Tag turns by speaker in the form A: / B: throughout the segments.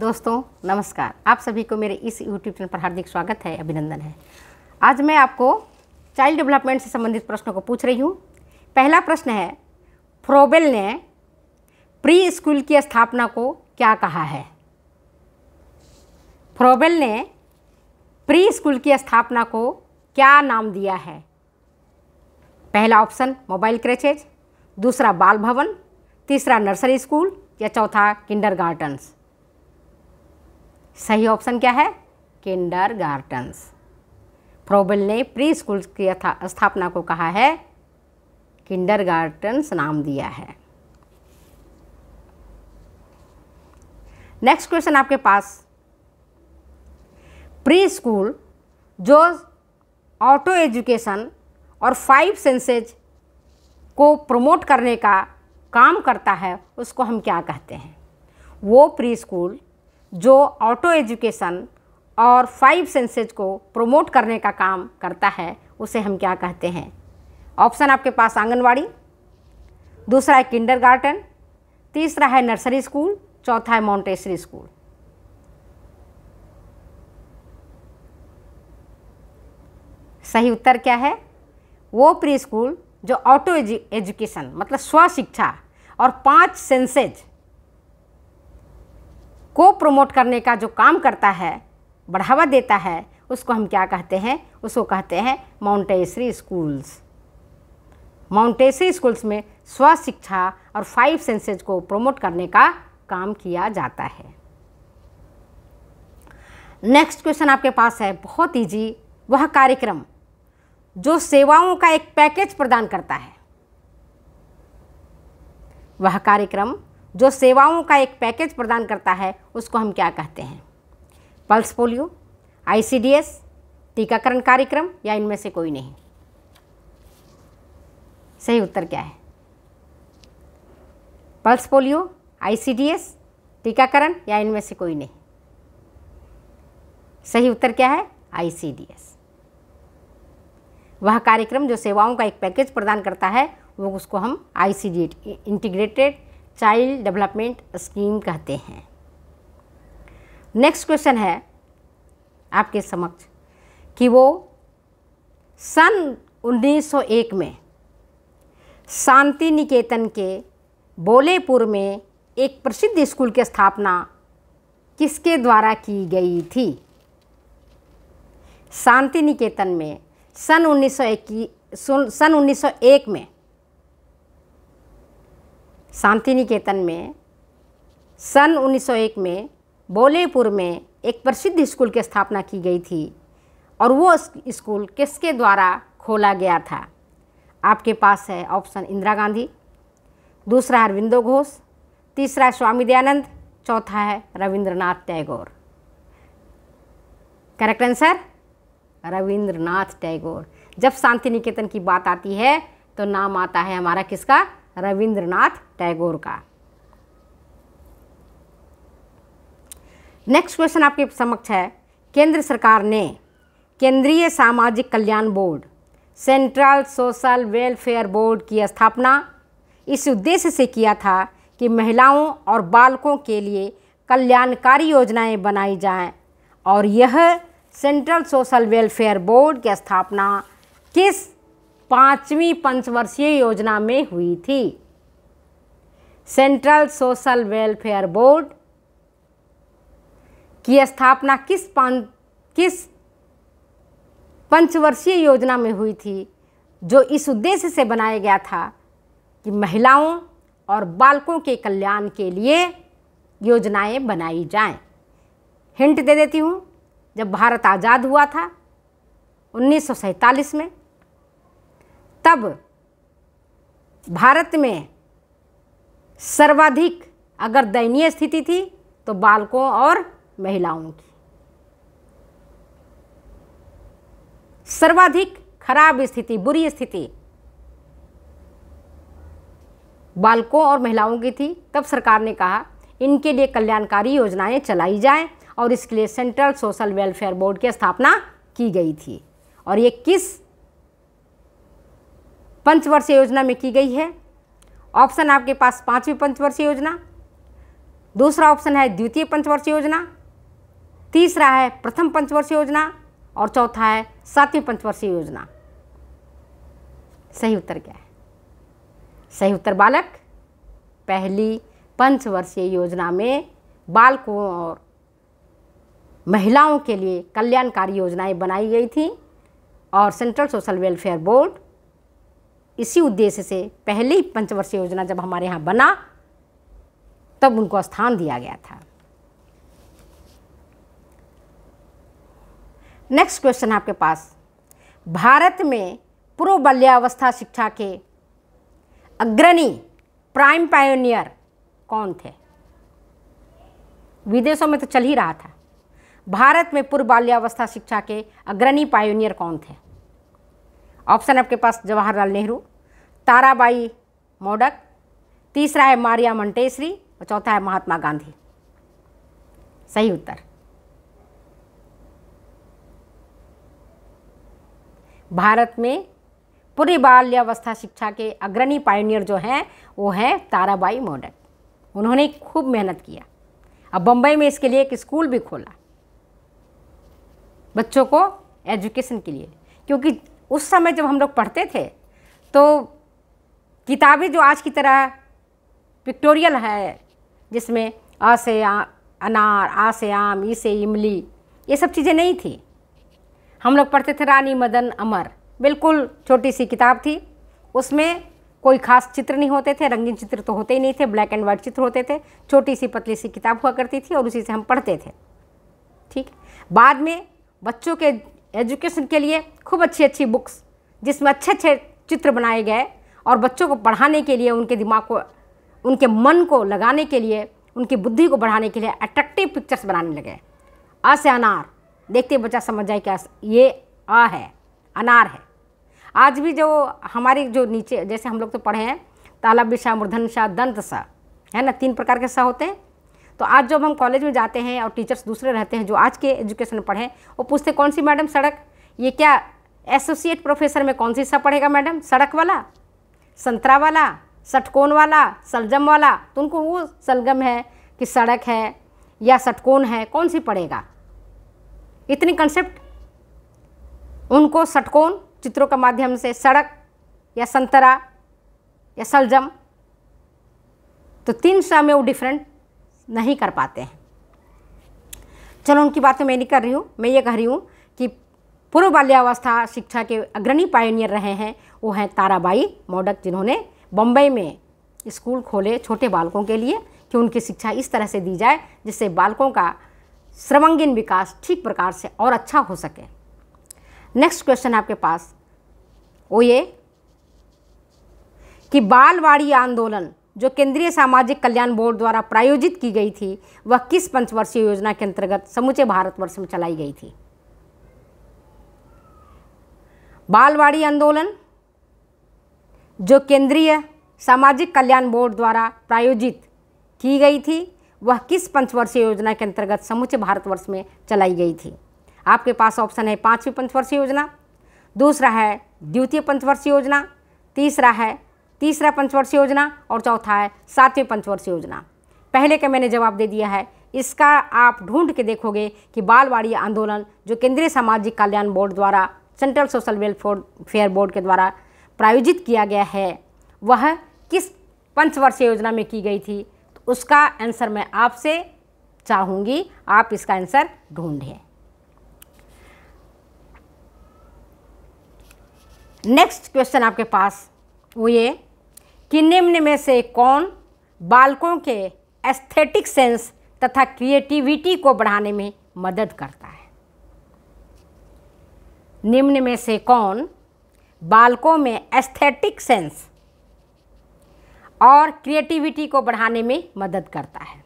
A: दोस्तों नमस्कार आप सभी को मेरे इस यूट्यूब चैनल पर हार्दिक स्वागत है अभिनंदन है आज मैं आपको चाइल्ड डेवलपमेंट से संबंधित प्रश्नों को पूछ रही हूँ पहला प्रश्न है फ्रोबेल ने प्री स्कूल की स्थापना को क्या कहा है फ्रोबेल ने प्री स्कूल की स्थापना को क्या नाम दिया है पहला ऑप्शन मोबाइल क्रेचेज दूसरा बाल भवन तीसरा नर्सरी स्कूल या चौथा किंडर गार्डन्स सही ऑप्शन क्या है किंडर गार्टन्स फ्रोबल ने प्री स्कूल की स्थापना को कहा है किंडर गार्टन्स नाम दिया है नेक्स्ट क्वेश्चन आपके पास प्री स्कूल जो ऑटो एजुकेशन और फाइव सेंसेज को प्रमोट करने का काम करता है उसको हम क्या कहते हैं वो प्री स्कूल जो ऑटो एजुकेशन और फाइव सेंसेज को प्रमोट करने का काम करता है उसे हम क्या कहते हैं ऑप्शन आपके पास आंगनवाड़ी दूसरा है किंडर तीसरा है नर्सरी स्कूल चौथा है माउंटेसरी स्कूल सही उत्तर क्या है वो प्री स्कूल जो ऑटो एजुकेशन मतलब स्व शिक्षा और पांच सेंसेज को प्रमोट करने का जो काम करता है बढ़ावा देता है उसको हम क्या कहते हैं उसको कहते हैं माउंटेसरी स्कूल्स माउंटेसरी स्कूल्स में स्व शिक्षा और फाइव सेंसेज को प्रमोट करने का काम किया जाता है नेक्स्ट क्वेश्चन आपके पास है बहुत इजी वह कार्यक्रम जो सेवाओं का एक पैकेज प्रदान करता है वह कार्यक्रम जो सेवाओं का एक पैकेज प्रदान करता है उसको हम क्या कहते हैं पल्स पोलियो आईसीडीएस टीकाकरण कार्यक्रम या इनमें से कोई नहीं सही उत्तर क्या है पल्स पोलियो आईसीडीएस टीकाकरण या इनमें से कोई नहीं सही उत्तर क्या है आईसीडीएस वह कार्यक्रम जो सेवाओं का एक पैकेज प्रदान करता है वो उसको हम ICD integrated child development scheme कहते हैं नेक्स्ट क्वेश्चन है आपके समक्ष कि वो सन 1901 में शांति निकेतन के बोलेपुर में एक प्रसिद्ध स्कूल की स्थापना किसके द्वारा की गई थी शांति निकेतन में सन 1901 सन 1901 में शांति निकेतन में सन 1901 में बोलेपुर में एक प्रसिद्ध स्कूल की स्थापना की गई थी और वो स्कूल किसके द्वारा खोला गया था आपके पास है ऑप्शन इंदिरा गांधी दूसरा है अरविंदो घोष तीसरा स्वामी दयानंद चौथा है रविंद्रनाथ टैगोर करेक्ट आंसर रविंद्रनाथ टैगोर जब शांति निकेतन की बात आती है तो नाम आता है हमारा किसका रविंद्रनाथ टैगोर का नेक्स्ट क्वेश्चन आपके समक्ष है केंद्र सरकार ने केंद्रीय सामाजिक कल्याण board central social welfare board की स्थापना इस उद्देश्य से किया था कि महिलाओं और बालकों के लिए कल्याणकारी योजनाएं बनाई जाएं और यह सेंट्रल सोशल वेलफेयर बोर्ड की स्थापना किस पांचवी पंचवर्षीय योजना में हुई थी सेंट्रल सोशल वेलफेयर बोर्ड की स्थापना किस पां किस पंचवर्षीय योजना में हुई थी जो इस उद्देश्य से बनाया गया था कि महिलाओं और बालकों के कल्याण के लिए योजनाएं बनाई जाएं। हिंट दे देती हूँ जब भारत आज़ाद हुआ था उन्नीस में तब भारत में सर्वाधिक अगर दयनीय स्थिति थी तो बालकों और महिलाओं की सर्वाधिक खराब स्थिति बुरी स्थिति बालकों और महिलाओं की थी तब सरकार ने कहा इनके लिए कल्याणकारी योजनाएं चलाई जाएं और इसके लिए सेंट्रल सोशल वेलफेयर बोर्ड की स्थापना की गई थी और ये किस पंचवर्षीय योजना में की गई है ऑप्शन आपके पास पाँचवीं पंचवर्षीय योजना दूसरा ऑप्शन है द्वितीय पंचवर्षीय योजना तीसरा है प्रथम पंचवर्षीय योजना और चौथा है सातवीं पंचवर्षीय योजना सही उत्तर क्या है सही उत्तर बालक पहली पंचवर्षीय योजना में बालकों और महिलाओं के लिए कल्याणकारी योजनाएं बनाई गई थी और सेंट्रल सोशल वेलफेयर बोर्ड इसी उद्देश्य से पहले ही पंचवर्षीय योजना जब हमारे यहाँ बना तब उनको स्थान दिया गया था नेक्स्ट क्वेश्चन आपके पास भारत में पूर्व बाल्यावस्था शिक्षा के अग्रणी प्राइम पायोनियर कौन थे विदेशों में तो चल ही रहा था भारत में पूर्व बाल्यावस्था शिक्षा के अग्रणी पायोनियर कौन थे ऑप्शन आपके पास जवाहरलाल नेहरू ताराबाई मोडक तीसरा है मारिया मंटेसरी और चौथा है महात्मा गांधी सही उत्तर भारत में पूरी बाल्यावस्था शिक्षा के अग्रणी पायनियर जो हैं वो हैं ताराबाई मोडक उन्होंने खूब मेहनत किया अब बम्बई में इसके लिए एक स्कूल भी खोला बच्चों को एजुकेशन के लिए क्योंकि उस समय जब हम लोग पढ़ते थे तो किताबें जो आज की तरह पिक्टोरियल है जिसमें अ से आ, अनार आ से आम ई से इमली ये सब चीज़ें नहीं थी हम लोग पढ़ते थे रानी मदन अमर बिल्कुल छोटी सी किताब थी उसमें कोई खास चित्र नहीं होते थे रंगीन चित्र तो होते ही नहीं थे ब्लैक एंड वाइट चित्र होते थे छोटी सी पतली सी किताब हुआ करती थी और उसी से हम पढ़ते थे ठीक बाद में बच्चों के एजुकेशन के लिए खूब अच्छी अच्छी बुक्स जिसमें अच्छे अच्छे चित्र बनाए गए और बच्चों को पढ़ाने के लिए उनके दिमाग को उनके मन को लगाने के लिए उनकी बुद्धि को बढ़ाने के लिए अट्रैक्टिव पिक्चर्स बनाने लगे अ से अनार देखते बच्चा समझ जाए कि ये आ है अनार है आज भी जो हमारे जो नीचे जैसे हम लोग तो पढ़े हैं तालाब शाह मूर्धन शाह दंत सा है ना तीन प्रकार के सा होते हैं तो आज जब हम कॉलेज में जाते हैं और टीचर्स दूसरे रहते हैं जो आज के एजुकेशन पढ़े वो पूछते कौन सी मैडम सड़क ये क्या एसोसिएट प्रोफेसर में कौन सी हिस्सा पढ़ेगा मैडम सड़क वाला संतरा वाला सटकोन वाला सलजम वाला तो उनको वो सलगम है कि सड़क है या सटकोन है कौन सी पढ़ेगा इतनी कंसेप्ट उनको सटकोन चित्रों के माध्यम से सड़क या संतरा या सलजम तो तीन शाह में वो डिफरेंट नहीं कर पाते हैं चलो उनकी बात तो मैं नहीं कर रही हूँ मैं ये कह रही हूँ कि पूर्व बाल्यावस्था शिक्षा के अग्रणी पायोनियर रहे हैं वो हैं ताराबाई मोडक जिन्होंने बम्बई में स्कूल खोले छोटे बालकों के लिए कि उनकी शिक्षा इस तरह से दी जाए जिससे बालकों का सर्वांगीण विकास ठीक प्रकार से और अच्छा हो सके नेक्स्ट क्वेश्चन आपके पास वो ये कि बालवाड़ी आंदोलन जो केंद्रीय सामाजिक कल्याण बोर्ड द्वारा प्रायोजित की गई थी वह किस पंचवर्षीय योजना के अंतर्गत समूचे भारतवर्ष में चलाई गई थी बालवाड़ी आंदोलन जो केंद्रीय सामाजिक कल्याण बोर्ड द्वारा प्रायोजित की गई थी वह किस पंचवर्षीय योजना के अंतर्गत समूचे भारतवर्ष में चलाई गई थी आपके पास ऑप्शन है पांचवी पंचवर्षीय योजना दूसरा है द्वितीय पंचवर्षीय योजना तीसरा है तीसरा पंचवर्ष योजना और चौथा है सातवें पंचवर्ष योजना पहले का मैंने जवाब दे दिया है इसका आप ढूंढ के देखोगे कि बालवाड़ी आंदोलन जो केंद्रीय सामाजिक कल्याण बोर्ड द्वारा सेंट्रल सोशल वेलफेयर बोर्ड के द्वारा प्रायोजित किया गया है वह किस पंचवर्षीय योजना में की गई थी तो उसका आंसर मैं आपसे चाहूँगी आप इसका आंसर ढूँढें नेक्स्ट क्वेश्चन आपके पास वो ये कि निम्न में से कौन बालकों के एस्थेटिक सेंस तथा क्रिएटिविटी को बढ़ाने में मदद करता है निम्न में से कौन बालकों में एस्थेटिक सेंस और क्रिएटिविटी को बढ़ाने में मदद करता है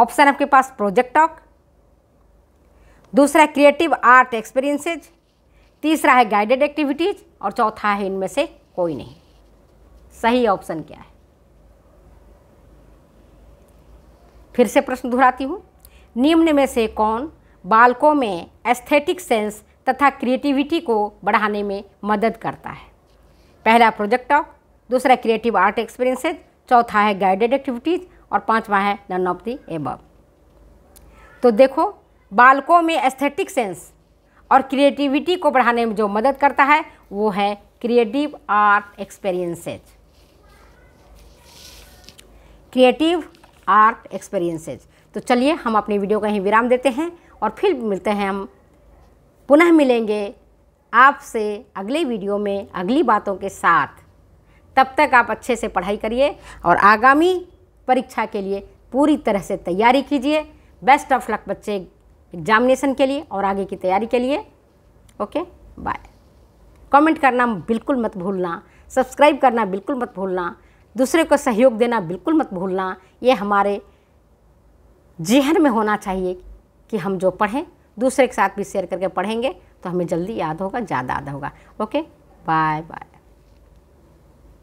A: ऑप्शन आपके पास प्रोजेक्ट टॉक दूसरा क्रिएटिव आर्ट एक्सपीरियंसेज तीसरा है गाइडेड एक्टिविटीज़ और चौथा है इनमें से कोई नहीं सही ऑप्शन क्या है फिर से प्रश्न दोहराती हूँ निम्न में से कौन बालकों में एस्थेटिक सेंस तथा क्रिएटिविटी को बढ़ाने में मदद करता है पहला प्रोजेक्ट ऑफ दूसरा क्रिएटिव आर्ट एक्सपीरियंसेज चौथा है गाइडेड एक्टिविटीज़ और पांचवा है नन ऑफ दी एब तो देखो बालकों में एस्थेटिक सेंस और क्रिएटिविटी को बढ़ाने में जो मदद करता है वो है creative art experiences creative art experiences तो चलिए हम अपनी वीडियो का ही विराम देते हैं और फिर मिलते हैं हम पुनः मिलेंगे आपसे अगले वीडियो में अगली बातों के साथ तब तक आप अच्छे से पढ़ाई करिए और आगामी परीक्षा के लिए पूरी तरह से तैयारी कीजिए बेस्ट ऑफ लक बच्चे एग्जामिनेशन के लिए और आगे की तैयारी के लिए ओके बाय कमेंट करना बिल्कुल मत भूलना सब्सक्राइब करना बिल्कुल मत भूलना दूसरे को सहयोग देना बिल्कुल मत भूलना ये हमारे जहन में होना चाहिए कि हम जो पढ़ें दूसरे के साथ भी शेयर करके पढ़ेंगे तो हमें जल्दी याद होगा ज़्यादा याद होगा ओके बाय बाय